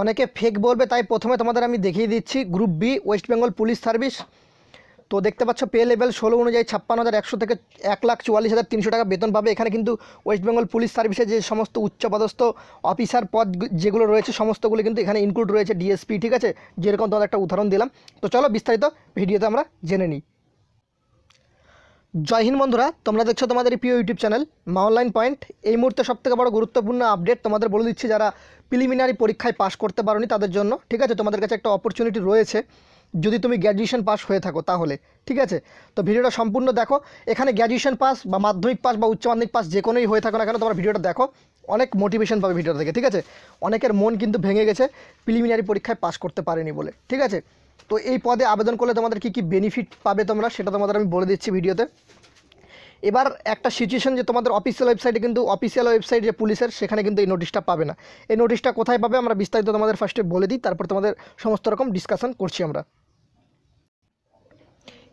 অনেকে ফেক বলবে তাই প্রথমে তোমাদের আমি দেখিয়ে দিচ্ছি group B West Bengal police service তো দেখতে পাচ্ছ পে লেভেল ষোলো অনুযায়ী ছাপ্পান্ন হাজার একশো থেকে এক লাখ চুয়াল্লিশ হাজার তিনশো টাকা বেতন পাবে এখানে কিন্তু ওয়েস্ট বেঙ্গল পুলিশ সার্ভিসে যে সমস্ত উচ্চপদস্থ অফিসার পদ যেগুলো রয়েছে সমস্তগুলো কিন্তু এখানে ইনক্লুড রয়েছে ডিএসপি ঠিক আছে যেরকম তোমাদের একটা উদাহরণ দিলাম তো চলো বিস্তারিত ভিডিওতে আমরা জেনে নিই জয় হিন্দ বন্ধুরা তোমরা দেখছো তোমাদের প্রিয় YouTube channel Maa online point এই মুহূর্তে সবথেকে বড় গুরুত্বপূর্ণ আপডেট তোমাদের বলে দিচ্ছি যারা প্রিলিমিনারি পরীক্ষায় পাশ করতে পারোনি তাদের জন্য ঠিক আছে তোমাদের কাছে একটা অপরচুনিটি রয়েছে যদি তুমি গ্র্যাজুয়েশন পাস হয়ে থাকো তাহলে ঠিক আছে তো ভিডিওটা সম্পূর্ণ দেখো এখানে গ্র্যাজুয়েশন পাস বা মাধ্যমিক পাস বা উচ্চ মাধ্যমিক পাস যে কোনোই হয়ে থাকো না কেন তোমরা ভিডিওটা দেখো অনেক মোটিভেশন পাবে ভিডিওটা থেকে ঠিক আছে অনেকের মন কিন্তু ভেঙে গেছে প্রিলিমিনারি পরীক্ষায় পাস করতে পারেনি বলে ঠিক আছে তো এই পদে আবেদন করলে তোমাদের কি কি বেনিফিট পাবে তোমরা সেটা তোমাদের আমি বলে দিচ্ছি ভিডিওতে এবার একটা সিচুয়েশন যে তোমাদের অফিসিয়াল ওয়েবসাইটে কিন্তু অফিসিয়াল ওয়েবসাইট যে পুলিশের সেখানে কিন্তু এই নোটিশটা পাবে না এই নোটিশটা কোথায় পাবে আমরা বিস্তারিত তোমাদের ফার্স্টে বলে দিই তারপর তোমাদের সমস্ত রকম ডিসকাশন করছি আমরা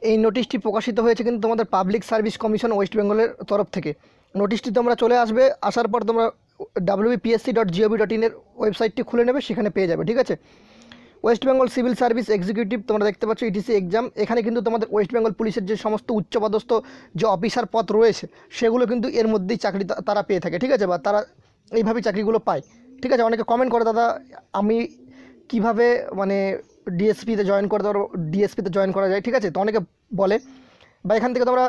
এই নোটিশটি প্রকাশিত হয়েছে কিন্তু তোমাদের পাবলিক সার্ভিস কমিশন ওয়েস্ট বেঙ্গলের তরফ থেকে নোটিশটি তোমরা চলে আসবে আসার পর তোমরা ডাব্লিউবিপিএসসি ডট জিওভি ডট ইনের ওয়েবসাইটটি খুলে নেবে সেখানে পেয়ে যাবে ঠিক আছে West Bengal civil service executive তোমরা দেখতে পাচ্ছ ইটিসি e এক্সাম এখানে কিন্তু তোমাদের ওয়েস্ট বেঙ্গল পুলিশের যে সমস্ত উচ্চপদস্থ যে অফিসার পথ রয়েছে সেগুলো কিন্তু এর মধ্যেই চাকরি তারা পেয়ে থাকে ঠিক আছে বা তারা এইভাবেই চাকরিগুলো পায় ঠিক আছে অনেকে কমেন্ট করে দাদা আমি কিভাবে মানে ডিএসপিতে জয়েন করতে পারবো ডিএসপিতে জয়েন করা যায় ঠিক আছে তো অনেকে বলে বা এখান থেকে তোমরা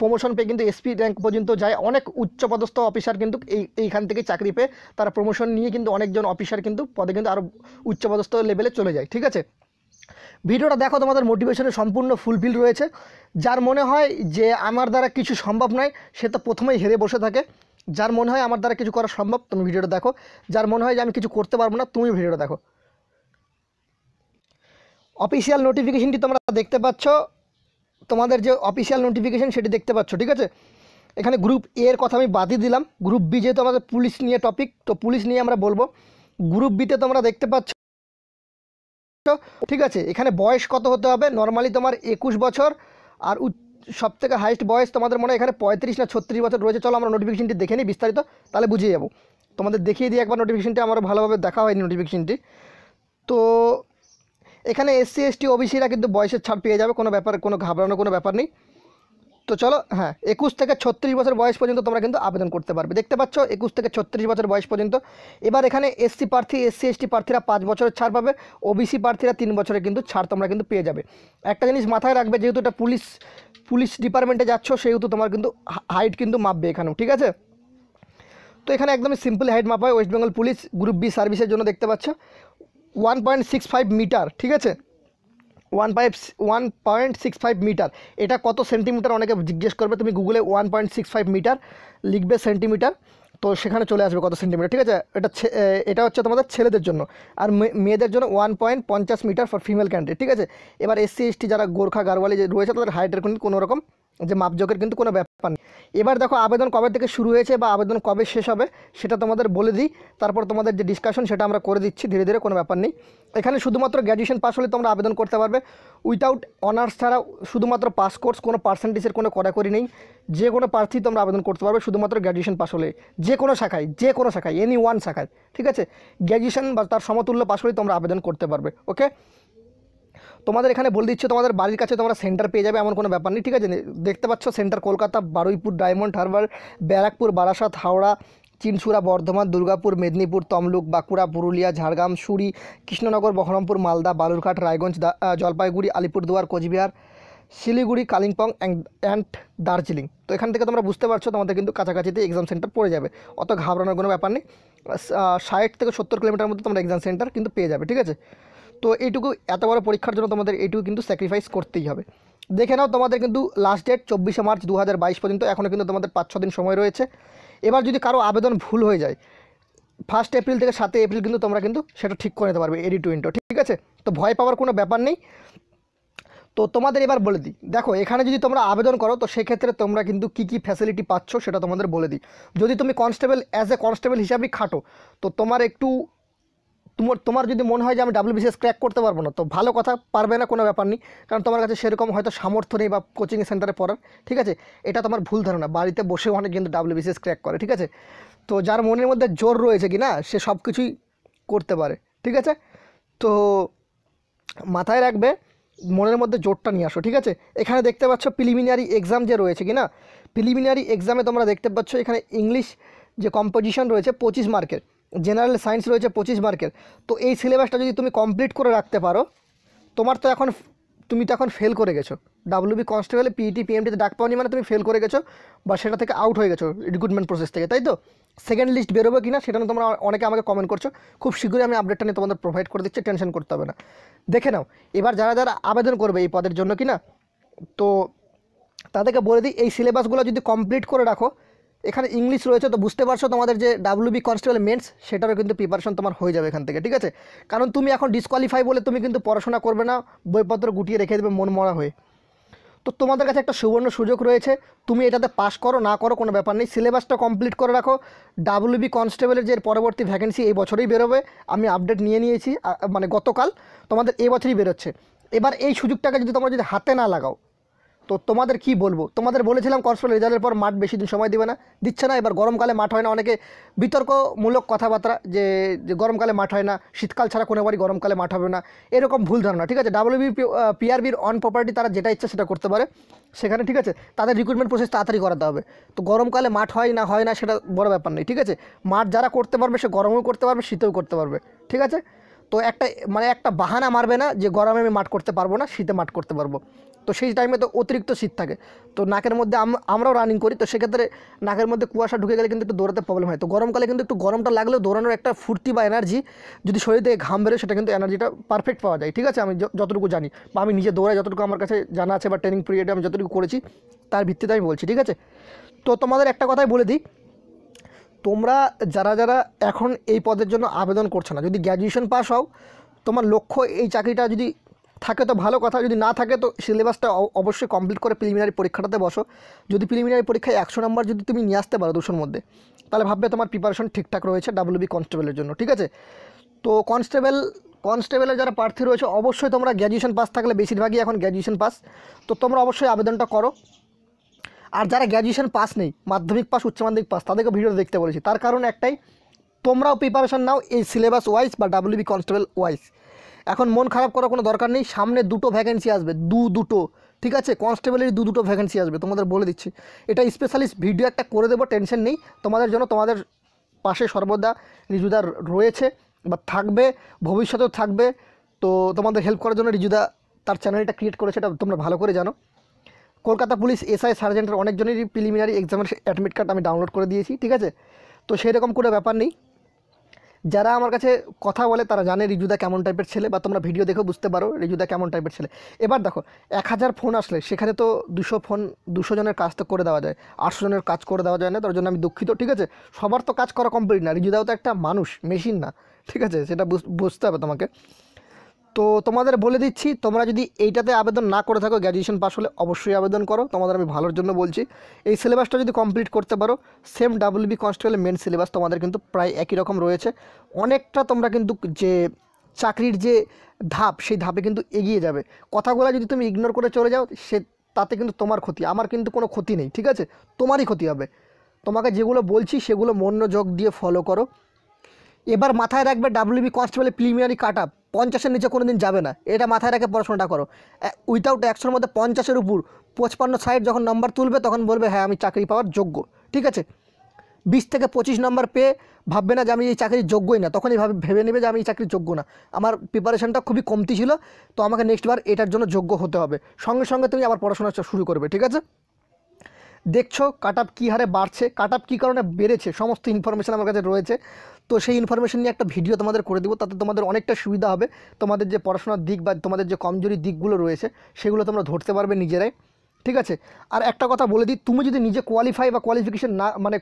প্রমোশন পেয়ে কিন্তু এসপি র্যাঙ্ক পর্যন্ত যায় অনেক উচ্চপদস্থ অফিসার কিন্তু এই এইখান থেকে চাকরি পেয়ে তারা প্রমোশন নিয়ে কিন্তু অনেকজন অফিসার কিন্তু পদে কিন্তু আরও উচ্চপদস্থ লেভেলে চলে যায় ঠিক আছে ভিডিওটা দেখো তোমাদের মোটিভেশনে সম্পূর্ণ ফুলফিল রয়েছে যার মনে হয় যে আমার দ্বারা কিছু সম্ভব নয় সে তো প্রথমেই হেরে বসে থাকে যার মনে হয় আমার দ্বারা কিছু করা সম্ভব তুমি ভিডিওটা দেখো যার মনে হয় যে আমি কিছু করতে পারবো না তুমি ভিডিওটা দেখো অফিসিয়াল নোটিফিকেশনটি তোমরা দেখতে পাচ্ছ তোমাদের যে অফিসিয়াল নোটিফিকেশান সেটি দেখতে পাচ্ছ ঠিক আছে এখানে গ্রুপ এ এর কথা আমি বাদই দিলাম গ্রুপ বি যেহেতু আমাদের পুলিশ নিয়ে টপিক তো পুলিশ নিয়ে আমরা বলবো গ্রুপ বিতে তোমরা দেখতে পাচ্ছ ঠিক আছে এখানে বয়স কত হতে হবে নর্মালি তোমার একুশ বছর আর সব থেকে হাইস্ট বয়স তোমাদের মনে এখানে পঁয়ত্রিশ না ছত্রিশ বছর রয়েছে চলো আমরা নোটিফিকেশানটি দেখে নিই বিস্তারিত তাহলে বুঝিয়ে যাবো তোমাদের দেখিয়ে দিই একবার নোটিফিকেশানটি আমার ভালোভাবে দেখা হয়নি নোটিফিকেশানটি তো এখানে এসসি এসটি ওবিসিরা কিন্তু বয়সের ছাড় পেয়ে যাবে কোনো ব্যাপার কোনো ঘাবড়ানোর কোনো ব্যাপার নেই তো চলো হ্যাঁ একুশ থেকে ছত্রিশ বছর বয়স পর্যন্ত তোমরা কিন্তু আবেদন করতে পারবে দেখতে পাচ্ছ একুশ থেকে ছত্রিশ বছর বয়স পর্যন্ত এবার এখানে এসসি প্রার্থী এসসি এসটি প্রার্থীরা পাঁচ বছরের ছাড় পাবে ওবিসি প্রার্থীরা তিন বছরের কিন্তু ছাড় তোমরা কিন্তু পেয়ে যাবে একটা জিনিস মাথায় রাখবে যেহেতু এটা পুলিশ পুলিশ ডিপার্টমেন্টে যাচ্ছ সেহেতু তোমার কিন্তু হাইট কিন্তু মাপবে এখানেও ঠিক আছে তো এখানে একদমই সিম্পল হাইট মাপ হয় West Bengal police group B সার্ভিসের জন্য দেখতে পাচ্ছ one point six five metre ঠিক আছে one five one point six five metre এটা কত সেন্টিমিটার অনেকে জিজ্ঞেস করবে তুমি গুগলে one point six five metre লিখবে সেন্টিমিটার তো সেখানে চলে আসবে কত সেন্টিমিটার ঠিক আছে এটা এটা হচ্ছে তোমাদের ছেলেদের জন্য আর মেয়েদের জন্য ওয়ান পয়েন্ট পঞ্চাশ মিটার ফর ফিমেল ক্যান্ডিডেট ঠিক আছে এবার এসসি এসটি যারা গোর্খা গারওয়ালি রয়েছে তাদের হাইটের কোনো রকম যে মাপজোকের কিন্তু কোনো ব্যাপার নেই এবার দেখো আবেদন কবে থেকে শুরু হয়েছে বা আবেদন কবে শেষ হবে সেটা তোমাদের বলে দিই তারপর তোমাদের যে ডিসকাশন সেটা আমরা করে দিচ্ছি ধীরে ধীরে কোনো ব্যাপার নেই এখানে শুধুমাত্র গ্র্যাজুয়েশন পাস হলে তোমরা আবেদন করতে পারবে উইথাউট অনার্স ছাড়া শুধুমাত্র পাস কোর্স কোনো পার্সেন্টেজের কোনো কড়াকড়ি নেই যে কোনো প্রার্থী তোমরা আবেদন করতে পারবে শুধুমাত্র গ্র্যাজুয়েশন পাস হলে যে কোনো শাখায় যে কোনো শাখায় এনি ওয়ান শাখায় ঠিক আছে গ্র্যাজুয়েশন বা তার সমতুল্য পাস হলে তোমরা আবেদন করতে পারবে ওকে তোমাদের এখানে বলে দিচ্ছি তোমাদের বাড়ির কাছে তোমরা সেন্টার পেয়ে যাবে এমন কোনো ব্যাপার নেই ঠিক আছে দেখতে পাচ্ছ সেন্টার কলকাতা বারুইপুর ডায়মন্ড হারবার ব্যারাকপুর বারাসাত হাওড়া চিনসুরা বর্ধমান দুর্গাপুর মেদিনীপুর তমলুক বাঁকুড়া পুরুলিয়া ঝাড়গ্রাম সুরি কৃষ্ণনগর বহরমপুর মালদা বালুরঘাট রায়গঞ্জ জলপাইগুড়ি আলিপুরদুয়ার কোচবিহার শিলিগুড়ি কালিম্পং অ্যান্ড দার্জিলিং তো এখান থেকে তোমরা বুঝতে পারছো তোমাদের কিন্তু কাছাকাছিতে এক্সাম সেন্টার পড়ে যাবে অত ঘাবড়ানোর কোনো ব্যাপার নেই ষাট থেকে সত্তর কিলোমিটার মধ্যে তোমরা এক্সাম সেন্টার কিন্তু পেয়ে যাবে ঠিক আছে তো এইটুকু এত বড় পরীক্ষার জন্য তোমাদের এইটুকু কিন্তু স্যাক্রিফাইস করতেই হবে দেখে নাও তোমাদের কিন্তু লাস্ট ডেট চব্বিশে মার্চ দু পর্যন্ত এখনও কিন্তু তোমাদের পাঁচ ছ দিন সময় রয়েছে এবার যদি কারো আবেদন ভুল হয়ে যায় ফার্স্ট এপ্রিল থেকে সাতই এপ্রিল কিন্তু তোমরা কিন্তু সেটা ঠিক করে নিতে পারবে এডি টু ইন্টো ঠিক আছে তো ভয় পাওয়ার কোনো ব্যাপার নেই তো তোমাদের এবার বলে দিই দেখো এখানে যদি তোমরা আবেদন করো তো সেক্ষেত্রে তোমরা কিন্তু কি কি ফ্যাসিলিটি পাচ্ছ সেটা তোমাদের বলে দিই যদি তুমি কনস্টেবল অ্যাজ এ কনস্টেবল হিসাবেই খাটো তো তোমার একটু তোমার তোমার যদি মনে হয় যে আমি ডাব্লিউ বিসিএস ক্র্যাক করতে পারবো না তো ভালো কথা পারবে না কোনো ব্যাপার নেই কারণ তোমার কাছে সেরকম হয়তো সামর্থ্য নেই বা কোচিং সেন্টারে পড়ার ঠিক আছে এটা তোমার ভুল ধারণা বাড়িতে বসেও অনেক কিন্তু ডাব্লিউ বিসিএস ক্র্যাক করে ঠিক আছে তো যার মনের মধ্যে জোর রয়েছে কি না সে সব কিছুই করতে পারে ঠিক আছে তো মাথায় রাখবে মনের মধ্যে জোরটা নিয়ে আসো ঠিক আছে এখানে দেখতে পাচ্ছ প্রিলিমিনারি এক্সাম যে রয়েছে কি না প্রিলিমিনারি এক্সামে তোমরা দেখতে পাচ্ছ এখানে ইংলিশ যে কম্পোজিশন রয়েছে পঁচিশ মার্কের জেনারেল সায়েন্স রয়েছে পঁচিশ মার্কের তো এই সিলেবাসটা যদি তুমি কমপ্লিট করে রাখতে পারো তোমার তো এখন তুমি তো এখন ফেল করে গেছো বি কনস্টেবলে পিইটি পিএমটিতে ডাক পাওনি মানে তুমি ফেল করে গেছো বা সেটা থেকে আউট হয়ে গেছো রিক্রুটমেন্ট প্রসেস থেকে তাই তো সেকেন্ড লিস্ট বেরোবে কি না সেটা তোমরা অনেকে আমাকে কমেন্ট করছো খুব শীঘ্রই আমি আপডেটটা নিয়ে তোমাদের প্রোভাইড করে দিচ্ছি টেনশন করতে হবে না দেখে নাও এবার যারা যারা আবেদন করবে এই পদের জন্য কি না তো তাদেরকে বলে দিই এই সিলেবাসগুলো যদি কমপ্লিট করে রাখো এখানে ইংলিশ রয়েছে তো বুঝতে পারছো তোমাদের যে ডাব্লিউবি কনস্টেবল মেন্স সেটারও কিন্তু প্রিপারেশন তোমার হয়ে যাবে এখান থেকে ঠিক আছে কারণ তুমি এখন ডিসকোয়ালিফাই বলে তুমি কিন্তু পড়াশোনা করবে না বইপত্র গুটিয়ে রেখে দেবে মন মরা হয়ে তো তোমাদের কাছে একটা সুবর্ণ সুযোগ রয়েছে তুমি এটাতে পাস করো না করো কোনো ব্যাপার নেই সিলেবাসটা কমপ্লিট করে রাখো ডাব্লিউবি কনস্টেবলের যে পরবর্তী ভ্যাকেন্সি এই বছরেই বেরোবে আমি আপডেট নিয়ে নিয়েছি মানে গতকাল তোমাদের এই বছরই বেরোচ্ছে এবার এই সুযোগটাকে যদি তোমরা যদি হাতে না লাগাও তো তোমাদের কি বলবো তোমাদের বলেছিলাম কনস্টেবল রেজাল্টের পর মাঠ বেশি দিন সময় দেবে না দিচ্ছে না এবার গরমকালে মাঠ হয় না অনেকে বিতর্কমূলক কথাবার্তা যে গরমকালে মাঠ হয় না শীতকাল ছাড়া কোনোবারই গরমকালে মাঠ হবে না এরকম ভুল ধারণা ঠিক আছে ডাব্লিউবি পিআরবির অন প্রপার্টি তারা যেটা ইচ্ছে সেটা করতে পারে সেখানে ঠিক আছে তাদের রিক্রুটমেন্ট প্রসেস তাড়াতাড়ি করাতে হবে তো গরমকালে মাঠ হয় না হয় না সেটা বড় ব্যাপার নেই ঠিক আছে মাঠ যারা করতে পারবে সে গরমও করতে পারবে শীতেও করতে পারবে ঠিক আছে তো একটা মানে একটা বাহানা মারবে না যে গরমে আমি মাঠ করতে পারবো না শীতে মাঠ করতে পারবো তো সেই টাইমে তো অতিরিক্ত শীত থাকে তো নাকের মধ্যে আমরাও রানিং করি তো সেক্ষেত্রে নাকের মধ্যে কুয়াশা ঢুকে গেলে কিন্তু একটু দৌড়াতে প্রবলেম হয় তো গরমকালে কিন্তু একটু গরমটা লাগলেও দৌড়ানোর একটা ফুর্তি বা এনার্জি যদি শরীর থেকে ঘাম বেরোয় সেটা কিন্তু এনার্জিটা পারফেক্ট পাওয়া যায় ঠিক আছে আমি যতটুকু জানি বা আমি নিজে দৌড়াই যতটুকু আমার কাছে জানা আছে বা ট্রেনিং পিরিয়ডে আমি যতটুকু করেছি তার ভিত্তিতে আমি বলছি ঠিক আছে তো তোমাদের একটা কথাই বলে দিই তোমরা যারা যারা এখন এই পদের জন্য আবেদন করছো না যদি গ্র্যাজুয়েশন পাস হও তোমার লক্ষ্য এই চাকরিটা যদি থাকে তো ভালো কথা যদি না থাকে তো সিলেবাসটা অবশ্যই কমপ্লিট করে প্রিলিমিনারি পরীক্ষাটাতে বসো যদি প্রিলিমিনারি পরীক্ষায় একশো নম্বর যদি তুমি নিয়ে আসতে পারো দুশোর মধ্যে তাহলে ভাববে তোমার প্রিপারেশন ঠিকঠাক রয়েছে ডাব্লিউবি কনস্টেবলের জন্য ঠিক আছে তো কনস্টেবল কনস্টেবলের যারা প্রার্থী রয়েছে অবশ্যই তোমরা গ্র্যাজুয়েশন পাস থাকলে বেশিরভাগই এখন গ্র্যাজুয়েশন পাস তো তোমরা অবশ্যই আবেদনটা করো আর যারা গ্র্যাজুয়েশন পাস নেই মাধ্যমিক পাস উচ্চ মাধ্যমিক পাস তাদেরকে ভিডিও দেখতে বলেছি তার কারণ একটাই তোমরাও প্রিপারেশান নাও এই সিলেবাস ওয়াইজ বা ডাব্লিউবি কনস্টেবল ওয়াইজ এখন মন খারাপ করার কোনো দরকার নেই সামনে দুটো ভ্যাকেন্সি আসবে দু দুটো ঠিক আছে কনস্টেবলেরই দু দুটো ভ্যাকেন্সি আসবে তোমাদের বলে দিচ্ছি এটা স্পেশালিস্ট ভিডিও একটা করে দেবো টেনশন নেই তোমাদের জন্য তোমাদের পাশে সর্বদা রিজুদার রয়েছে বা থাকবে ভবিষ্যতেও থাকবে তো তোমাদের হেল্প করার জন্য রিজুদা তার চ্যানেলটা ক্রিয়েট করেছে এটা তোমরা ভালো করে জানো কলকাতা পুলিশ এসআই সার্জেন্টের অনেকজনেরই প্রিলিমিনারি এক্সামের অ্যাডমিট কার্ড আমি ডাউনলোড করে দিয়েছি ঠিক আছে তো সেরকম কোনো ব্যাপার নেই যারা আমার কাছে কথা বলে তারা জানে রিজুদা কেমন টাইপের ছেলে বা তোমরা ভিডিও দেখে বুঝতে পারো রিজুদা কেমন টাইপের ছেলে এবার দেখো এক হাজার ফোন আসলে সেখানে তো দুশো ফোন দুশো জনের কাজ তো করে দেওয়া যায় আটশো জনের কাজ করে দেওয়া যায় না তার জন্য আমি দুঃখিত ঠিক আছে সবার তো কাজ করা কমপ্লিট না রিজুদাও তো একটা মানুষ মেশিন না ঠিক আছে সেটা বুঝতে হবে তোমাকে তো তোমাদের বলে দিচ্ছি তোমরা যদি এইটাতে আবেদন না করে থাকো গ্র্যাজুয়েশন পাস হলে অবশ্যই আবেদন করো তোমাদের আমি ভালোর জন্য বলছি এই সিলেবাসটা যদি কমপ্লিট করতে পারো সেম বি কনস্টেবলের মেন সিলেবাস তোমাদের কিন্তু প্রায় একই রকম রয়েছে অনেকটা তোমরা কিন্তু যে চাকরির যে ধাপ সেই ধাপে কিন্তু এগিয়ে যাবে কথাগুলো যদি তুমি ইগনোর করে চলে যাও সে তাতে কিন্তু তোমার ক্ষতি আমার কিন্তু কোনো ক্ষতি নেই ঠিক আছে তোমারই ক্ষতি হবে তোমাকে যেগুলো বলছি সেগুলো মনোযোগ দিয়ে ফলো করো এবার মাথায় রাখবে ডাব্লিউবি কনস্টেবলের প্রিমিয়ারি কাট আপ পঞ্চাশের নিচে কোনো দিন যাবে না এটা মাথায় রেখে পড়াশোনাটা করো উইথাউট একশোর মধ্যে পঞ্চাশের উপর পঁচপান্ন সাইড যখন নম্বর তুলবে তখন বলবে হ্যাঁ আমি চাকরি পাওয়ার যোগ্য ঠিক আছে বিশ থেকে পঁচিশ নম্বর পেয়ে ভাববে না যে আমি এই চাকরির যোগ্যই না তখনই ভাবে ভেবে নেবে যে আমি এই চাকরির যোগ্য না আমার প্রিপারেশনটা খুবই কমতি ছিল তো আমাকে নেক্সট বার এটার জন্য যোগ্য হতে হবে সঙ্গে সঙ্গে তুমি আবার পড়াশোনা শুরু করবে ঠিক আছে দেখছো কাট আপ কী হারে বাড়ছে কাট আপ কী কারণে বেড়েছে সমস্ত ইনফরমেশান আমার কাছে রয়েছে তো সেই ইনফরমেশন নিয়ে একটা ভিডিও তোমাদের করে দেবো তাতে তোমাদের অনেকটা সুবিধা হবে তোমাদের যে পড়াশোনার দিক বা তোমাদের যে কমজোরি দিকগুলো রয়েছে সেগুলো তোমরা ধরতে পারবে নিজেরাই ঠিক আছে আর একটা কথা বলে দিই তুমি যদি নিজে কোয়ালিফাই বা কোয়ালিফিকেশন না মানে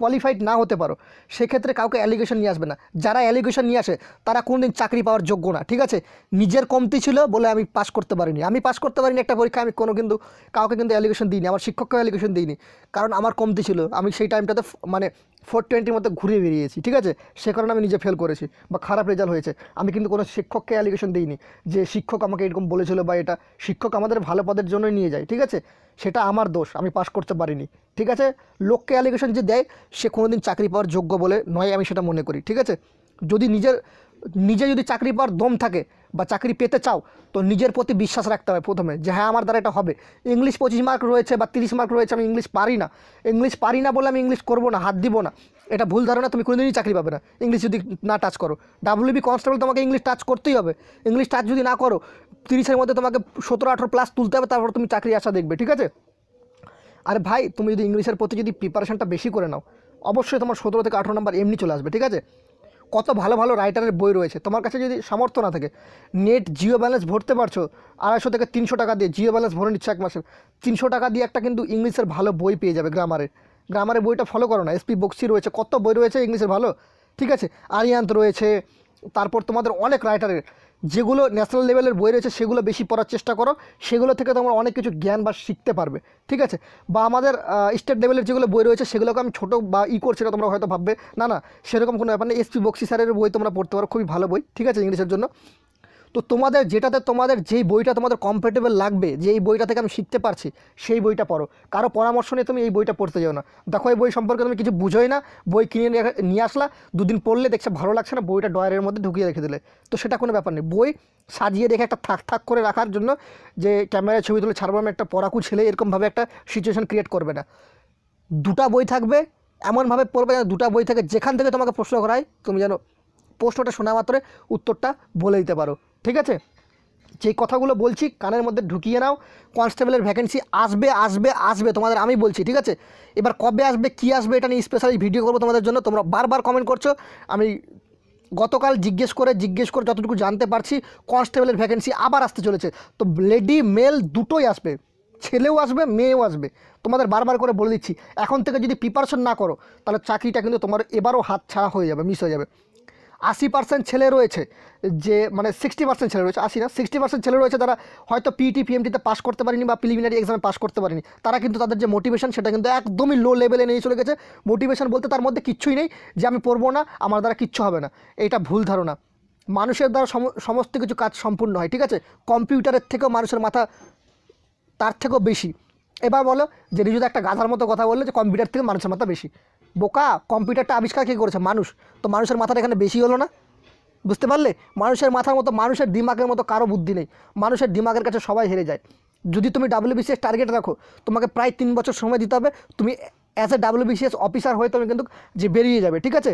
কোয়ালিফাইড না হতে পারো সেক্ষেত্রে কাউকে অ্যালিগেশন নিয়ে আসবে না যারা অ্যালিগেশন নিয়ে আসে তারা কোনো দিন চাকরি পাওয়ার যোগ্য না ঠিক আছে নিজের কমতি ছিল বলে আমি পাস করতে পারিনি আমি পাস করতে পারিনি একটা পরীক্ষা আমি কোনো কিন্তু কাউকে কিন্তু অ্যালিগেশন দিইনি আমার শিক্ষককে অ্যালিগেশন দিইনি কারণ আমার কমতি ছিল আমি সেই টাইমটাতে মানে ফোর টোয়েন্টির মধ্যে ঘুরে বেরিয়েছি ঠিক আছে সে কারণে আমি নিজে ফেল করেছি বা খারাপ রেজাল্ট হয়েছে আমি কিন্তু কোনো শিক্ষককে অ্যালিগেশন দিইনি যে শিক্ষক আমাকে এরকম বলেছিল বা এটা শিক্ষক আমাদের ভালো পদের জন্যই নিয়ে যায় ঠিক আছে সেটা আমার দোষ আমি পাশ করতে পারিনি ঠিক আছে লোককে অ্যালিগেশন যে দেয় সে কোনোদিন চাকরি পাওয়ার যোগ্য বলে নয় আমি সেটা মনে করি ঠিক আছে যদি নিজের নিজে যদি চাকরি পাওয়ার দম থাকে বা চাকরি পেতে চাও তো নিজের প্রতি বিশ্বাস রাখতে হবে প্রথমে যে হ্যাঁ আমার দ্বারা এটা হবে ইংলিশ পঁচিশ মার্ক রয়েছে বা তিরিশ মার্ক রয়েছে আমি ইংলিশ পারি না ইংলিশ পারি না বলে আমি ইংলিশ করবো না হাত দিব না এটা ভুল ধারণা তুমি কোনোদিনই চাকরি পাবে না ইংলিশ যদি না টাচ করো ডাব্লিউবি কনস্টেবল তোমাকে ইংলিশ টাচ করতেই হবে ইংলিশ টাচ যদি না করো তিরিশের মধ্যে তোমাকে সতেরো আঠেরো প্লাস তুলতে হবে তারপর তুমি চাকরি আসা দেখবে ঠিক আছে আর ভাই তুমি যদি ইংলিশের প্রতি যদি প্রিপারেশানটা বেশি করে নাও অবশ্যই তোমার সতেরো থেকে আঠেরো নাম্বার এমনি চলে আসবে ঠিক আছে কত ভালো ভালো রাইটারের বই রয়েছে তোমার কাছে যদি সামর্থ্য না থাকে নেট জিও ব্যালেন্স ভরতে পারছো আড়াইশো থেকে তিনশো টাকা দিয়ে জিও ব্যালেন্স ভরে নিচ্ছে এক মাসের তিনশো টাকা দিয়ে একটা কিন্তু ইংলিশের ভালো বই পেয়ে যাবে গ্রামারের গ্রামারের বইটা ফলো করো না এসপি বক্সি রয়েছে কত বই রয়েছে ইংলিশের ভালো ঠিক আছে আরিয়ান্ত রয়েছে তারপর তোমাদের অনেক রাইটারের যেগুলো ন্যাশনাল লেভেলের বই রয়েছে সেগুলো বেশি পড়ার চেষ্টা করো সেগুলো থেকে তোমরা অনেক কিছু জ্ঞান বা শিখতে পারবে ঠিক আছে বা আমাদের স্টেট লেভেলের যেগুলো বই রয়েছে সেগুলোকে আমি ছোটো বা ই করছি তোমরা হয়তো ভাববে না না সেরকম কোনো ব্যাপার নেই এসপি বক্সি স্যারের বই তোমরা পড়তে পারো খুবই ভালো বই ঠিক আছে ইংলিশের জন্য তো তোমাদের যেটাতে তোমাদের যেই বইটা তোমাদের কমফর্টেবল লাগবে যে এই বইটা থেকে আমি শিখতে পারছি সেই বইটা পড়ো কারো পরামর্শ নিয়ে তুমি এই বইটা পড়তে যাও না দেখো এই বই সম্পর্কে তুমি কিছু বুঝোই না বই কিনে নিয়ে আসলা দুদিন পড়লে দেখছে ভালো লাগছে না বইটা ডয়ারের মধ্যে ঢুকিয়ে রেখে দিলে তো সেটা কোনো ব্যাপার নেই বই সাজিয়ে রেখে একটা থাক থাক করে রাখার জন্য যে ক্যামেরায় ছবি তুলে ছাড়বো আমি একটা পড়াকু ছেলে এরকমভাবে একটা সিচুয়েশন ক্রিয়েট করবে না দুটা বই থাকবে এমনভাবে পড়বে যেন দুটা বই থেকে যেখান থেকে তোমাকে প্রশ্ন করায় তুমি যেন প্রশ্নটা শোনা মাত্রে উত্তরটা বলে দিতে পারো ঠিক আছে যেই কথাগুলো বলছি কানের মধ্যে ঢুকিয়ে নাও কনস্টেবলের ভ্যাকেন্সি আসবে আসবে আসবে তোমাদের আমি বলছি ঠিক আছে এবার কবে আসবে কি আসবে এটা নিয়ে স্পেশালি ভিডিও করবো তোমাদের জন্য তোমরা বারবার কমেন্ট করছো আমি গতকাল জিজ্ঞেস করে জিজ্ঞেস করে যতটুকু জানতে পারছি কনস্টেবলের ভ্যাকেন্সি আবার আসতে চলেছে তো লেডি মেল দুটোই আসবে ছেলেও আসবে মেয়েও আসবে তোমাদের বারবার করে বলে দিচ্ছি এখন থেকে যদি প্রিপারেশন না করো তাহলে চাকরিটা কিন্তু তোমার এবারও হাত ছাড়া হয়ে যাবে মিস হয়ে যাবে আশি পার্সেন্ট ছেলে রয়েছে যে মানে সিক্সটি পার্সেন্ট ছেলে রয়েছে আশি না সিক্সটি পার্সেন্ট ছেলে রয়েছে তারা হয়তো পিটি পিএমটিতে পাস করতে পারেনি বা প্রিলিমিনারি এক্সামে পাস করতে পারেনি তারা কিন্তু তাদের যে মোটিভেশন সেটা কিন্তু একদমই লো লেভেলে নিয়ে চলে গেছে মোটিভেশন বলতে তার মধ্যে কিচ্ছুই নেই যে আমি পড়বো না আমার দ্বারা কিচ্ছু হবে না এটা ভুল ধারণা মানুষের দ্বারা সমস্ত কিছু কাজ সম্পূর্ণ হয় ঠিক আছে কম্পিউটারের থেকেও মানুষের মাথা তার থেকেও বেশি এবার বলো যে রিজুদা একটা গাধার মতো কথা বললো যে কম্পিউটার থেকে মানুষের মাথা বেশি বোকা কম্পিউটারটা আবিষ্কার কী করেছে মানুষ তো মানুষের মাথাটা এখানে বেশি হলো না বুঝতে পারলে মানুষের মাথার মতো মানুষের দিমাগের মতো কারো বুদ্ধি নেই মানুষের দিমাগের কাছে সবাই হেরে যায় যদি তুমি ডাব্লিউবিসিএস টার্গেট রাখো তোমাকে প্রায় তিন বছর সময় দিতে হবে তুমি অ্যাজ এ ডাব্লিউবিসিএস অফিসার হয়ে তুমি কিন্তু যে বেরিয়ে যাবে ঠিক আছে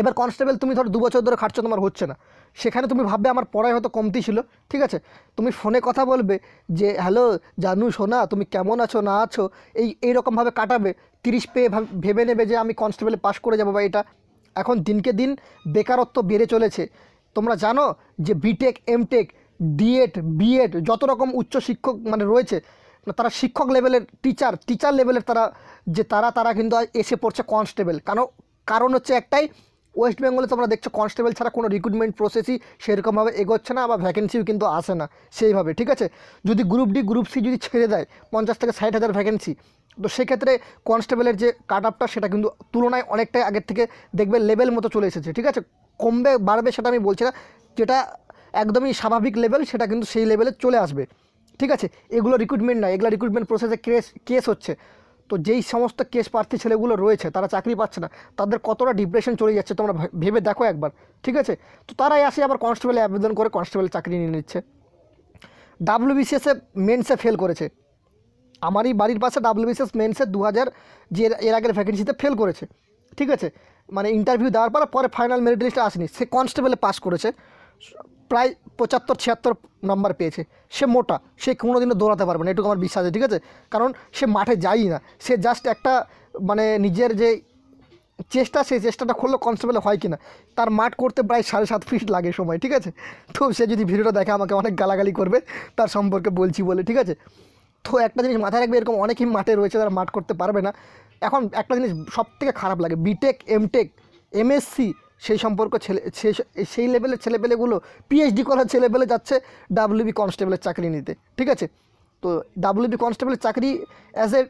এবার কনস্টেবল তুমি ধর দু বছর ধরে খাটছো তোমার হচ্ছে না সেখানে তুমি ভাববে আমার পড়ায় হয়তো কমতি ছিল ঠিক আছে তুমি ফোনে কথা বলবে যে হ্যালো জানু সোনা তুমি কেমন আছো না আছো এই এইরকমভাবে কাটাবে তিরিশ পেয়ে ভেবে নেবে যে আমি কনস্টেবলে পাশ করে যাবো বা এটা এখন দিনকে দিন বেকারত্ব বেড়ে চলেছে তোমরা জানো যে বিটেক এমটেক ডিএড বিএড যত রকম উচ্চ শিক্ষক মানে রয়েছে তারা শিক্ষক লেভেলের টিচার টিচার লেভেলের তারা যে তারা তারা কিন্তু এসে পড়ছে কনস্টেবল কারণ কারণ হচ্ছে একটাই ওয়েস্ট বেঙ্গলে তোমরা দেখছো কনস্টেবল ছাড়া কোনো রিক্রুটমেন্ট প্রসেসই সেরকমভাবে এগোচ্ছে না বা ভ্যাকেন্সিও কিন্তু আসে না সেইভাবে ঠিক আছে যদি গ্রুপ ডি গ্রুপ সি যদি ছেড়ে দেয় পঞ্চাশ থেকে ষাট হাজার ভ্যাকেন্সি তো সেক্ষেত্রে কনস্টেবলের যে কাট আপটা সেটা কিন্তু তুলনায় অনেকটাই আগের থেকে দেখবে লেভেল মতো চলে এসেছে ঠিক আছে কমবে বাড়বে সেটা আমি বলছি না যেটা একদমই স্বাভাবিক লেভেল সেটা কিন্তু সেই লেভেলে চলে আসবে ঠিক আছে এগুলো রিক্রুটমেন্ট না এগুলো রিক্রুটমেন্ট প্রসেসে কেস কেস হচ্ছে তো যেই সমস্ত কেস প্রার্থী ছেলেগুলো রয়েছে তারা চাকরি পাচ্ছে না তাদের কতটা ডিপ্রেশন চলে যাচ্ছে তোমরা ভেবে দেখো একবার ঠিক আছে তো তারাই আসে আবার কনস্টেবলে আবেদন করে কনস্টেবল চাকরি নিয়ে নিচ্ছে ডাব্লিউ বিসিএসে মেন্সে ফেল করেছে আমারই বাড়ির পাশে বিসিএস মেন্সে দু হাজার যে এর আগের ভ্যাকেন্সিতে ফেল করেছে ঠিক আছে মানে ইন্টারভিউ দেওয়ার পরে পরে ফাইনাল মেরিট লিস্টে আসেনি সে কনস্টেবলে পাস করেছে প্রায় পঁচাত্তর ছিয়াত্তর নাম্বার পেয়েছে সে মোটা সে কোনো দিনও দৌড়াতে পারবে না এটুকু আমার বিশ্বাস আছে ঠিক আছে কারণ সে মাঠে যায়ই না সে জাস্ট একটা মানে নিজের যে চেষ্টা সেই চেষ্টাটা করলে কনস্টেবল হয় কিনা তার মাঠ করতে প্রায় সাড়ে সাত ফিট লাগে সময় ঠিক আছে তো সে যদি ভিডিওটা দেখে আমাকে অনেক গালাগালি করবে তার সম্পর্কে বলছি বলে ঠিক আছে তো একটা জিনিস মাথায় রাখবে এরকম অনেকই মাঠে রয়েছে তারা মাঠ করতে পারবে না এখন একটা জিনিস সব থেকে খারাপ লাগে বিটেক এমটেক এমএসসি সেই সম্পর্ক ছেলে সেই লেভেলের ছেলেপেলেগুলো পিএইচডি করার ছেলেপেলে যাচ্ছে ডাব্লিউবি কনস্টেবলের চাকরি নিতে ঠিক আছে তো ডাব্লিউবি কনস্টেবলের চাকরি অ্যাজ এ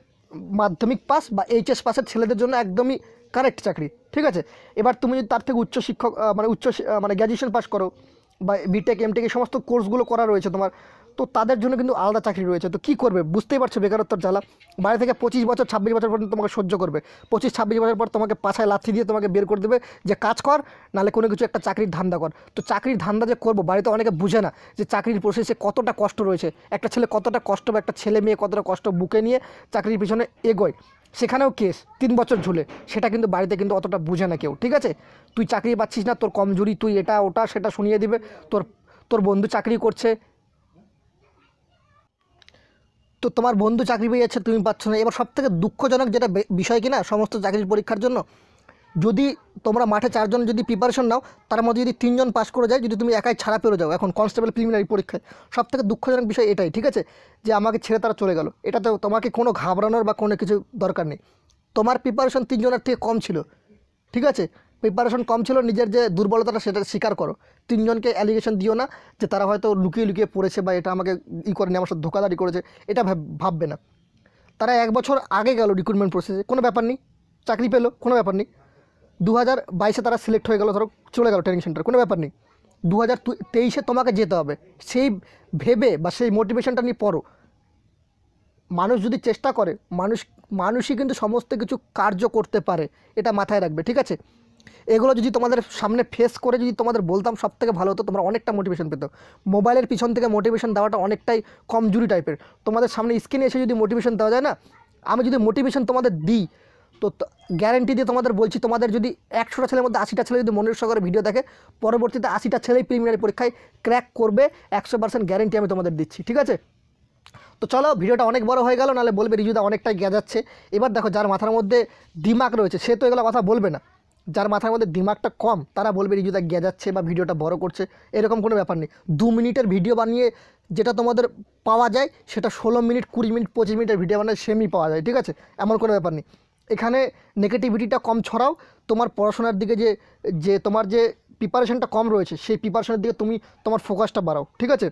মাধ্যমিক পাস বা এইচএস পাসের ছেলেদের জন্য একদমই কারেক্ট চাকরি ঠিক আছে এবার তুমি যদি তার থেকে উচ্চ শিক্ষক মানে উচ্চ মানে গ্র্যাজুয়েশন পাস করো বা বিটেক এমটেক এই সমস্ত কোর্সগুলো করা রয়েছে তোমার তো তাদের জন্য কিন্তু আলাদা চাকরি রয়েছে তো কি করবে বুঝতেই পারছো বেকারত্বর জ্বালা বাইরে থেকে পঁচিশ বছর ছাব্বিশ বছর পর্যন্ত তোমাকে সহ্য করবে পঁচিশ ছাব্বিশ বছর পর তোমাকে পাছায় লাথি দিয়ে তোমাকে বের করে দেবে যে কাজ কর নাহলে কোনো কিছু একটা চাকরির ধান্দা কর তো চাকরির ধান্দা যে করবো বাড়িতে অনেকে বুঝে না যে চাকরির প্রসেসে কতটা কষ্ট রয়েছে একটা ছেলে কতটা কষ্ট বা একটা ছেলে মেয়ে কতটা কষ্ট বুকে নিয়ে চাকরির পিছনে এগোয় সেখানেও কেস তিন বছর ঝুলে সেটা কিন্তু বাড়িতে কিন্তু অতটা বুঝে না কেউ ঠিক আছে তুই চাকরি পাচ্ছিস না তোর কমজোরি তুই এটা ওটা সেটা শুনিয়ে দিবে তোর তোর বন্ধু চাকরি করছে তো তোমার বন্ধু চাকরি পেয়ে যাচ্ছে তুমি পাচ্ছ না এবার সব থেকে দুঃখজনক যেটা বিষয় কিনা সমস্ত চাকরির পরীক্ষার জন্য যদি তোমরা মাঠে চারজন যদি প্রিপারেশন নাও তার মধ্যে যদি তিনজন পাস করে যায় যদি তুমি একাই ছাড়া পেরে যাও এখন কনস্টেবল প্রিলিমিনারি পরীক্ষায় সব থেকে দুঃখজনক বিষয় এটাই ঠিক আছে যে আমাকে ছেড়ে তারা চলে গেল এটা তো তোমাকে কোনো ঘাবড়ানোর বা কোনো কিছু দরকার নেই তোমার প্রিপারেশন তিনজনের থেকে কম ছিল ঠিক আছে প্রিপারেশন কম ছিল নিজের যে দুর্বলতাটা সেটা স্বীকার করো তিনজনকে অ্যালিগেশন দিও না যে তারা হয়তো লুকিয়ে লুকিয়ে পড়েছে বা এটা আমাকে ই করে করেনি আমার সাথে ধোকাদারি করেছে এটা ভাববে না তারা এক বছর আগে গেল রিক্রুটমেন্ট প্রসেসে কোনো ব্যাপার নেই চাকরি পেলো কোনো ব্যাপার নেই দু হাজার বাইশে তারা সিলেক্ট হয়ে গেলো ধরো চলে গেল ট্রেনিং সেন্টার কোনো ব্যাপার নেই দু হাজার তেইশে তোমাকে যেতে হবে সেই ভেবে বা সেই মোটিভেশনটা নিয়ে পড়ো মানুষ যদি চেষ্টা করে মানুষ মানুষই কিন্তু সমস্ত কিছু কার্য করতে পারে এটা মাথায় রাখবে ঠিক আছে এগুলো যদি তোমাদের সামনে ফেস করে যদি তোমাদের বলতাম সব থেকে ভালো হতো তোমরা অনেকটা মোটিভেশন পেতো মোবাইলের পিছন থেকে মোটিভেশন দেওয়াটা অনেকটাই কমজুরি টাইপের তোমাদের সামনে স্ক্রিনে এসে যদি মোটিভেশন দেওয়া যায় না আমি যদি মোটিভেশন তোমাদের দিই তো গ্যারেন্টি দিয়ে তোমাদের বলছি তোমাদের যদি একশোটা ছেলের মধ্যে আশিটা ছেলে যদি মনের সহকারে ভিডিও দেখে পরবর্তীতে আশিটা ছেলেই প্রিলিমিনারি পরীক্ষায় ক্র্যাক করবে একশো পার্সেন্ট গ্যারেন্টি আমি তোমাদের দিচ্ছি ঠিক আছে তো চলো ভিডিওটা অনেক বড় হয়ে গেল নাহলে বলবে রিজুদা অনেকটাই যাচ্ছে এবার দেখো যার মাথার মধ্যে দিমাগ রয়েছে সে তো এগুলো কথা বলবে না যার মাথার মধ্যে দিমাগটা কম তারা বলবে রিজুদা গেজাচ্ছে বা ভিডিওটা বড় করছে এরকম কোনো ব্যাপার নেই দু মিনিটের ভিডিও বানিয়ে যেটা তোমাদের পাওয়া যায় সেটা ষোলো মিনিট কুড়ি মিনিট পঁচিশ মিনিটের ভিডিও বানায় সেমই পাওয়া যায় ঠিক আছে এমন কোনো ব্যাপার নেই এখানে নেগেটিভিটিটা কম ছড়াও তোমার পড়াশোনার দিকে যে যে তোমার যে প্রিপারেশানটা কম রয়েছে সেই প্রিপারেশানের দিকে তুমি তোমার ফোকাসটা বাড়াও ঠিক আছে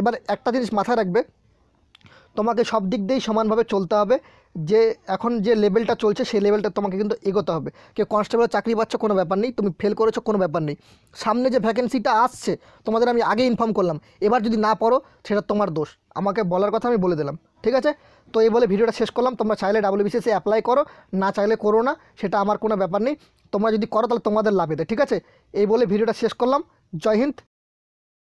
এবার একটা জিনিস মাথায় রাখবে তোমাকে সব দিক দিয়েই সমানভাবে চলতে হবে যে এখন যে লেভেলটা চলছে সেই লেভেলটা তোমাকে কিন্তু এগোতে হবে কেউ কনস্টেবলের চাকরি পাচ্ছ কোনো ব্যাপার নেই তুমি ফেল করেছো কোনো ব্যাপার নেই সামনে যে ভ্যাকেন্সিটা আসছে তোমাদের আমি আগে ইনফর্ম করলাম এবার যদি না পড়ো সেটা তোমার দোষ আমাকে বলার কথা আমি বলে দিলাম ঠিক আছে তো এই বলে ভিডিওটা শেষ করলাম তোমরা চাইলে ডাব্লিউবিসিএসে অ্যাপ্লাই করো না চাইলে করো না সেটা আমার কোনো ব্যাপার নেই তোমরা যদি করো তাহলে তোমাদের লাভ এতে ঠিক আছে এই বলে ভিডিওটা শেষ করলাম জয় হিন্দ